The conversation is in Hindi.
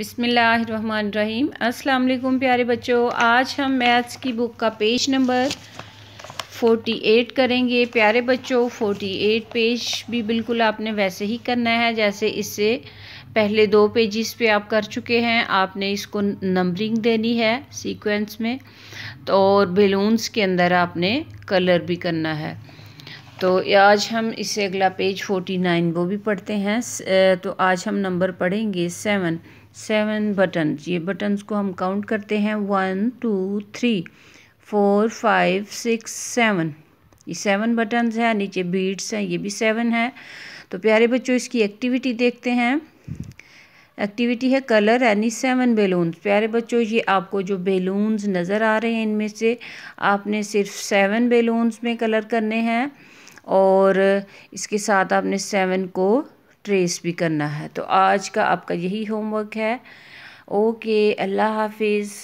बिसमीम् अल्लाम प्यारे बच्चों आज हम मैथ्स की बुक का पेज नंबर 48 करेंगे प्यारे बच्चों 48 पेज भी बिल्कुल आपने वैसे ही करना है जैसे इससे पहले दो पेजेस पे आप कर चुके हैं आपने इसको नंबरिंग देनी है सीक्वेंस में तो और बेलून्स के अंदर आपने कलर भी करना है तो आज हम इसे अगला पेज फोर्टी नाइन वो भी पढ़ते हैं तो आज हम नंबर पढ़ेंगे सेवन सेवन बटन ये बटन्स को हम काउंट करते हैं one two three four five six seven ये सेवन बटन्स हैं नीचे बीट्स हैं ये भी सेवन है तो प्यारे बच्चों इसकी एक्टिविटी देखते हैं एक्टिविटी है कलर एनी सेवन बेलून्स प्यारे बच्चों ये आपको जो बेलून्स नज़र आ रहे हैं इनमें से आपने सिर्फ सेवन बेलून्स में कलर करने हैं और इसके साथ आपने सेवन को ट्रेस भी करना है तो आज का आपका यही होमवर्क है ओके अल्लाह हाफिज़